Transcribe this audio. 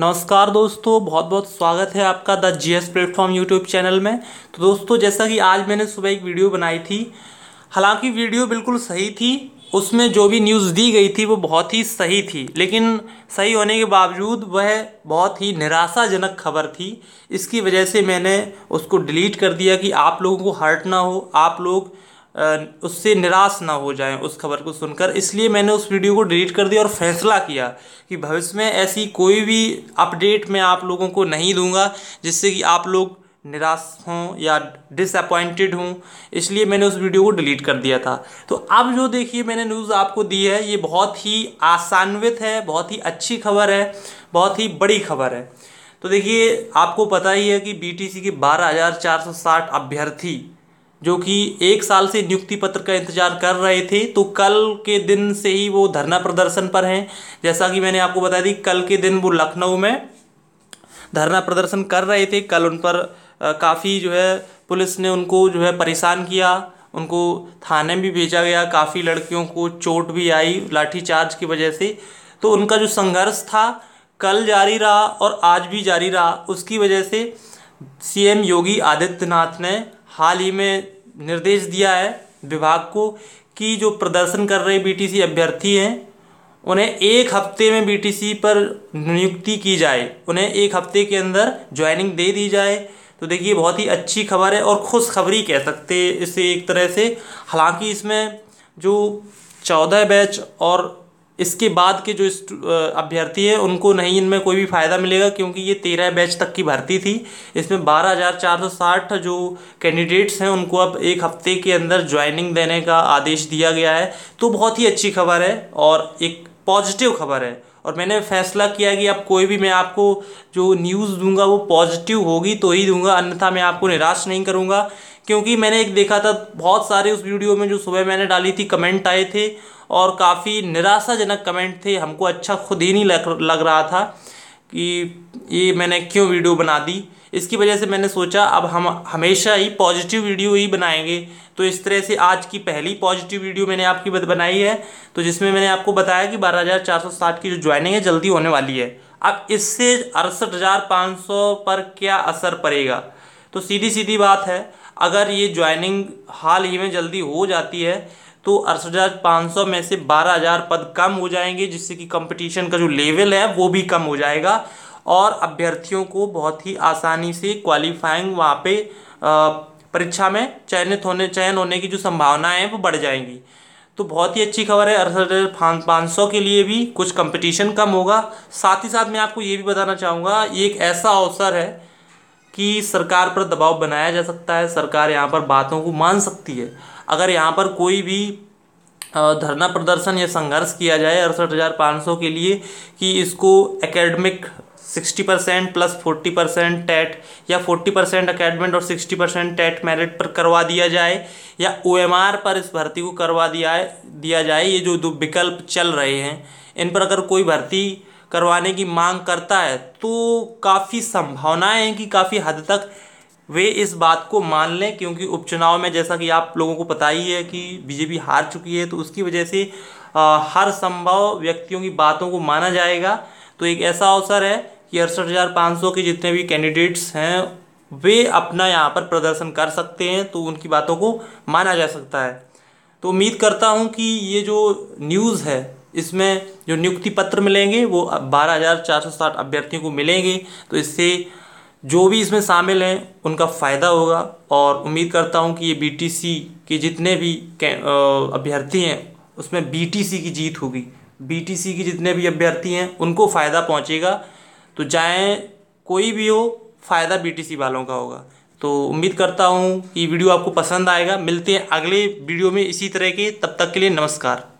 नमस्कार दोस्तों बहुत बहुत स्वागत है आपका the G S platform YouTube channel में तो दोस्तों जैसा कि आज मैंने सुबह एक वीडियो बनाई थी हालांकि वीडियो बिल्कुल सही थी उसमें जो भी न्यूज़ दी गई थी वो बहुत ही सही थी लेकिन सही होने के बावजूद वह बहुत ही निराशाजनक खबर थी इसकी वजह से मैंने उसको डिलीट कर दिया कि आप लोगों को हर्ट ना हो आप लोग उससे निराश ना हो जाएं उस खबर को सुनकर इसलिए मैंने उस वीडियो को डिलीट कर दिया और फैसला किया कि भविष्य में ऐसी कोई भी अपडेट मैं आप लोगों को नहीं दूंगा जिससे कि आप लोग निराश हों या डिसअपॉइंटेड हों इसलिए मैंने उस वीडियो को डिलीट कर दिया था तो अब जो देखिए मैंने न्यूज़ आपको दी है ये बहुत ही आसान्वित है बहुत ही अच्छी खबर है बहुत ही बड़ी खबर है तो देखिए आपको पता ही है कि बीटीसी के 12,460 अभ्यर्थी जो कि एक साल से नियुक्ति पत्र का इंतजार कर रहे थे तो कल के दिन से ही वो धरना प्रदर्शन पर हैं जैसा कि मैंने आपको बताया दी कल के दिन वो लखनऊ में धरना प्रदर्शन कर रहे थे कल उन पर काफ़ी जो है पुलिस ने उनको जो है परेशान किया उनको थाने भी भेजा गया काफ़ी लड़कियों को चोट भी आई लाठीचार्ज की वजह से तो उनका जो संघर्ष था कल जारी रहा और आज भी जारी रहा उसकी वजह से सीएम योगी आदित्यनाथ ने हाल ही में निर्देश दिया है विभाग को कि जो प्रदर्शन कर रहे बीटीसी अभ्यर्थी हैं उन्हें एक हफ्ते में बीटीसी पर नियुक्ति की जाए उन्हें एक हफ्ते के अंदर ज्वाइनिंग दे दी जाए तो देखिए बहुत ही अच्छी खबर है और खुशखबरी कह सकते इसे एक तरह से हालांकि इसमें जो चौदह बैच और इसके बाद के जो अभ्यर्थी हैं उनको नहीं इनमें कोई भी फ़ायदा मिलेगा क्योंकि ये तेरह बैच तक की भर्ती थी इसमें बारह हज़ार चार सौ साठ जो कैंडिडेट्स हैं उनको अब एक हफ्ते के अंदर ज्वाइनिंग देने का आदेश दिया गया है तो बहुत ही अच्छी खबर है और एक पॉजिटिव खबर है और मैंने फैसला किया कि अब कोई भी मैं आपको जो न्यूज़ दूंगा वो पॉजिटिव होगी तो ही दूंगा अन्यथा मैं आपको निराश नहीं करूंगा क्योंकि मैंने एक देखा था बहुत सारे उस वीडियो में जो सुबह मैंने डाली थी कमेंट आए थे और काफ़ी निराशाजनक कमेंट थे हमको अच्छा खुद ही नहीं लग लग रहा था कि ये मैंने क्यों वीडियो बना दी इसकी वजह से मैंने सोचा अब हम हमेशा ही पॉजिटिव वीडियो ही बनाएंगे तो इस तरह से आज की पहली पॉजिटिव वीडियो मैंने आपकी बनाई है तो जिसमें मैंने आपको बताया कि बारह हजार चार सौ साठ की जो ज्वाइनिंग है जल्दी होने वाली है अब इससे अड़सठ हजार पाँच सौ पर क्या असर पड़ेगा तो सीधी सीधी बात है अगर ये ज्वाइनिंग हाल ही में जल्दी हो जाती है तो अड़सठ सौ में से बारह हज़ार पद कम हो जाएंगे जिससे कि कंपटीशन का जो लेवल है वो भी कम हो जाएगा और अभ्यर्थियों को बहुत ही आसानी से क्वालिफाइंग वहाँ पे परीक्षा में चयनित होने चयन होने की जो संभावनाएं हैं वो बढ़ जाएंगी तो बहुत ही अच्छी खबर है अड़सठ पाँच सौ के लिए भी कुछ कंपटीशन कम होगा साथ ही साथ मैं आपको ये भी बताना चाहूँगा ये एक ऐसा अवसर है कि सरकार पर दबाव बनाया जा सकता है सरकार यहाँ पर बातों को मान सकती है अगर यहाँ पर कोई भी धरना प्रदर्शन या संघर्ष किया जाए अड़सठ हज़ार पाँच सौ के लिए कि इसको academic sixty percent plus forty percent TAT या फोर्टी परसेंट अकेडमिक और सिक्सटी परसेंट टैट मेरिट पर करवा दिया जाए या ओ पर इस भर्ती को करवा दिया दिया जाए ये जो दो विकल्प चल रहे हैं इन पर अगर कोई भर्ती करवाने की मांग करता है तो काफ़ी संभावनाएं हैं कि काफ़ी हद तक वे इस बात को मान लें क्योंकि उपचुनाव में जैसा कि आप लोगों को पता ही है कि बीजेपी हार चुकी है तो उसकी वजह से आ, हर संभव व्यक्तियों की बातों को माना जाएगा तो एक ऐसा अवसर है कि अड़सठ हज़ार पाँच सौ के जितने भी कैंडिडेट्स हैं वे अपना यहाँ पर प्रदर्शन कर सकते हैं तो उनकी बातों को माना जा सकता है तो उम्मीद करता हूँ कि ये जो न्यूज़ है इसमें जो नियुक्ति पत्र मिलेंगे वो बारह हज़ार चार सौ साठ अभ्यर्थियों को मिलेंगे तो इससे जो भी इसमें शामिल हैं उनका फ़ायदा होगा और उम्मीद करता हूँ कि ये बीटीसी के जितने भी अभ्यर्थी हैं उसमें बीटीसी की जीत होगी बीटीसी की जितने भी अभ्यर्थी हैं उनको फ़ायदा पहुँचेगा तो चाहे कोई भी हो फ़ायदा बीटीसी वालों का होगा तो उम्मीद करता हूँ कि वीडियो आपको पसंद आएगा मिलते हैं अगले वीडियो में इसी तरह के तब तक के लिए नमस्कार